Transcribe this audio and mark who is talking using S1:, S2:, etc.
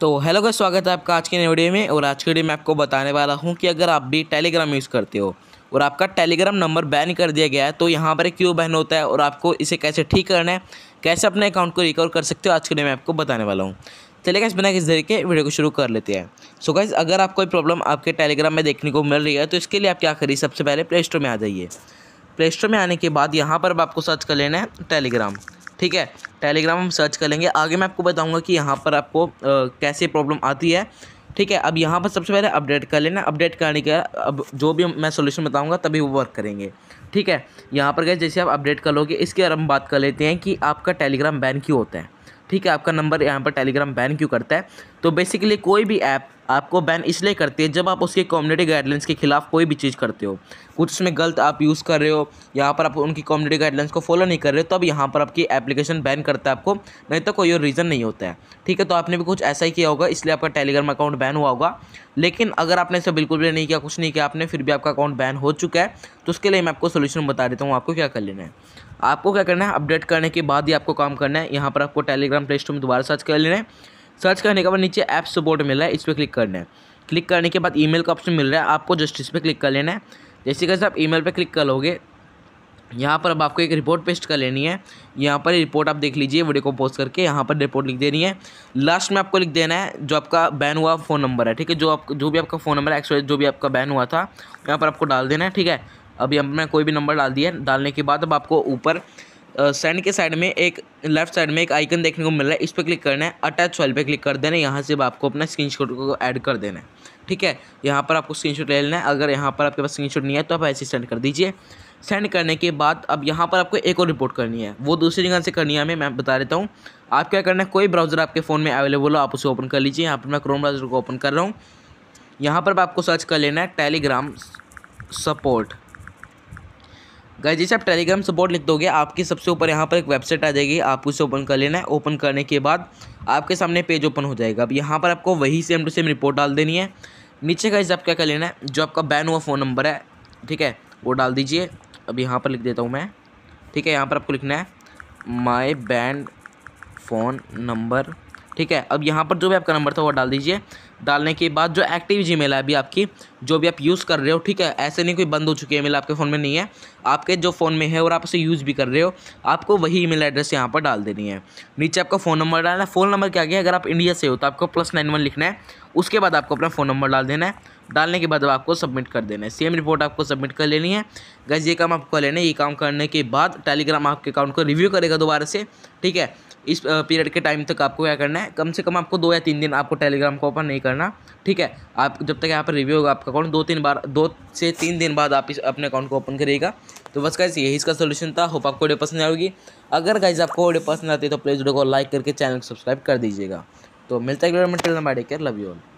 S1: तो हेलो का स्वागत है आपका आज के नए वीडियो में और आज के वीडियो में आपको बताने वाला हूँ कि अगर आप भी टेलीग्राम यूज़ करते हो और आपका टेलीग्राम नंबर बैन कर दिया गया है तो यहाँ पर क्यों बैन होता है और आपको इसे कैसे ठीक करना है कैसे अपने अकाउंट को रिकवर कर सकते हो आज के डे में आपको बताने वाला हूँ चले गए बिना किस तरीके वीडियो को शुरू कर लेते हैं सो गैस अगर आप कोई प्रॉब्लम आपके टेलीग्राम में देखने को मिल रही है तो इसके लिए आप क्या करिए सबसे पहले प्ले स्टोर में आ जाइए प्ले स्टोर में आने के बाद यहाँ पर आपको सर्च कर लेना है टेलीग्राम ठीक है टेलीग्राम हम सर्च कर लेंगे आगे मैं आपको बताऊँगा कि यहाँ पर आपको आ, कैसे प्रॉब्लम आती है ठीक है अब यहाँ पर सबसे पहले अपडेट कर लेना अपडेट करने के अब जो भी मैं सोल्यूशन बताऊँगा तभी वो वर्क करेंगे ठीक है यहाँ पर गए जैसे आप अपडेट कर लोगे इसके अगर हम बात कर लेते हैं कि आपका टेलीग्राम बैन क्यों होता है ठीक है आपका नंबर यहाँ पर टेलीग्राम बैन क्यों करता है तो बेसिकली कोई भी ऐप आपको बैन इसलिए करती है जब आप उसके कम्युनिटी गाइडलाइंस के खिलाफ कोई भी चीज़ करते हो कुछ उसमें गलत आप यूज़ कर रहे हो यहाँ पर आप उनकी कम्युनिटी गाइडलाइंस को फॉलो नहीं कर रहे हो तब यहाँ पर आपकी एप्लीकेशन बैन करता है आपको नहीं तो कोई और रीज़न नहीं होता है ठीक है तो आपने भी कुछ ऐसा ही किया होगा इसलिए आपका टेलीग्राम अकाउंट बैन हुआ होगा लेकिन अगर आपने इसे बिल्कुल भी नहीं किया कुछ नहीं किया आपने फिर भी आपका अकाउंट बैन हो चुका है तो उसके लिए मैं आपको सोल्यूशन बता देता हूँ आपको क्या कर लेना है आपको क्या करना है अपडेट करने के बाद ही आपको काम करना है यहाँ पर आपको टेलीग्राम प्ले स्टोर में दोबारा सर्च कर लेना है सर्च करने के बाद नीचे ऐप सपोर्ट मिल रहा है इस पर क्लिक करना है क्लिक करने के बाद ईमेल का ऑप्शन मिल रहा है आपको जस्ट इस पर क्लिक कर लेना है जैसे कैसे आप ईमेल पर क्लिक कर लोगे यहाँ पर अब आपको एक रिपोर्ट पेस्ट कर लेनी है यहाँ पर रिपोर्ट आप देख लीजिए वीडियो को पोस्ट करके यहाँ पर रिपोर्ट लिख देनी है लास्ट में आपको लिख देना है जो आपका बैन हुआ फ़ोन नंबर है ठीक है जो आप जो भी आपका फ़ोन नंबर है एक्चुअली जो भी आपका बैन हुआ था यहाँ पर आपको डाल देना है ठीक है अभी हमने कोई भी नंबर डाल दिया डालने के बाद अब आपको ऊपर सेंड के साइड में एक लेफ्ट साइड में एक आइकन देखने को मिल रहा है इस पर क्लिक करना है अटैच फाइल पे क्लिक कर देना है यहाँ से आपको अपना शॉट को ऐड कर देना है ठीक है यहाँ पर आपको शॉट ले लेना है अगर यहाँ पर आपके पास शॉट नहीं है तो आप ऐसे सेंड कर दीजिए सेंड करने के बाद अब यहाँ पर आपको एक और रिपोर्ट करनी है वो दूसरी जगह से करनी है हमें मैं बता देता हूँ आप क्या करना है कोई ब्राउज़र आपके फ़ोन में अवेलेबल हो आप उसे ओपन कर लीजिए यहाँ पर मैं क्रोम ब्राउज़र को ओपन कर रहा हूँ यहाँ पर आपको सर्च कर लेना है टेलीग्राम सपोर्ट गए जैसे आप टेलीग्राम सपोर्ट लिख दोगे आपकी सबसे ऊपर यहाँ पर एक वेबसाइट आ जाएगी आपको उसे ओपन कर लेना है ओपन करने के बाद आपके सामने पेज ओपन हो जाएगा अब यहाँ पर आपको वही सेम टू सेम रिपोर्ट डाल देनी है नीचे गाइज आप क्या कर लेना है जो आपका बैन हुआ फ़ोन नंबर है ठीक है वो डाल दीजिए अब यहाँ पर लिख देता हूँ मैं ठीक है यहाँ पर आपको लिखना है माई बैंड फ़ोन नंबर ठीक है अब यहाँ पर जो भी आपका नंबर था वो डाल दीजिए डालने के बाद जो एक्टिव जी मेल है अभी आपकी जो भी आप यूज़ कर रहे हो ठीक है ऐसे नहीं कोई बंद हो चुकी है मेल आपके फ़ोन में नहीं है आपके जो फ़ोन में है और आप उसे यूज़ भी कर रहे हो आपको वही ई एड्रेस यहाँ पर डाल देनी है नीचे आपका फ़ोन नंबर डालना है फ़ोन नंबर क्या गया अगर आप इंडिया से हो तो आपको प्लस नाइन वन लिखना है उसके बाद आपको अपना फ़ोन नंबर डाल देना है डालने के बाद आपको सबमिट कर देना है सेम रिपोर्ट आपको सबमिट कर लेनी है गैस ये काम आपको कर लेना है ये काम करने के बाद टेलीग्राम आपके अकाउंट को रिव्यू करेगा दोबारा से ठीक है इस पीरियड के टाइम तक आपको क्या करना है कम से कम आपको दो या तीन दिन आपको टेलीग्राम को ओपन नहीं करना ठीक है आप जब तक यहाँ पर रिव्यू होगा आपका अकाउंट दो तीन बार दो से तीन दिन बाद आप इस अपने अकाउंट को ओपन करिएगा तो बस गैस यही इसका सोल्यूशन था होप आपको वीडियो पसंद आएगी अगर गाइज आपको वीडियो पसंद आती है तो प्लीज़ वीडियो को लाइक करके चैनल को सब्सक्राइब कर दीजिएगा तो मिलता है लव यू ऑल